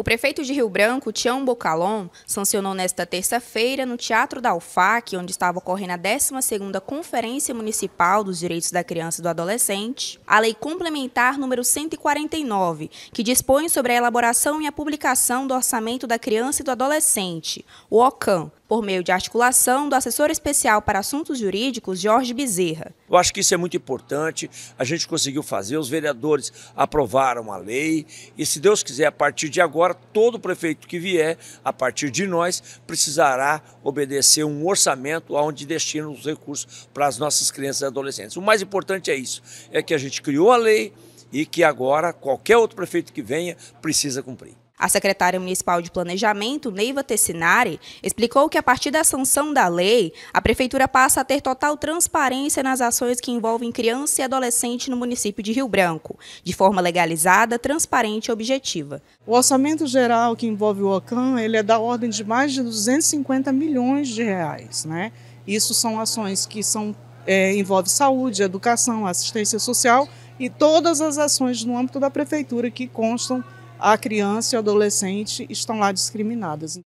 O prefeito de Rio Branco, Tião Bocalon, sancionou nesta terça-feira, no Teatro da UFAC, onde estava ocorrendo a 12ª Conferência Municipal dos Direitos da Criança e do Adolescente, a Lei Complementar número 149, que dispõe sobre a elaboração e a publicação do Orçamento da Criança e do Adolescente, o OCAM, por meio de articulação do assessor especial para assuntos jurídicos, Jorge Bezerra. Eu acho que isso é muito importante, a gente conseguiu fazer, os vereadores aprovaram a lei, e se Deus quiser, a partir de agora, Agora, todo prefeito que vier, a partir de nós, precisará obedecer um orçamento onde destina os recursos para as nossas crianças e adolescentes. O mais importante é isso, é que a gente criou a lei e que agora qualquer outro prefeito que venha precisa cumprir. A secretária municipal de Planejamento, Neiva Tessinari, explicou que a partir da sanção da lei, a prefeitura passa a ter total transparência nas ações que envolvem criança e adolescente no município de Rio Branco, de forma legalizada, transparente e objetiva. O orçamento geral que envolve o OCAM, ele é da ordem de mais de 250 milhões de reais, né? Isso são ações que são é, envolve saúde, educação, assistência social e todas as ações no âmbito da prefeitura que constam a criança e o adolescente estão lá discriminadas.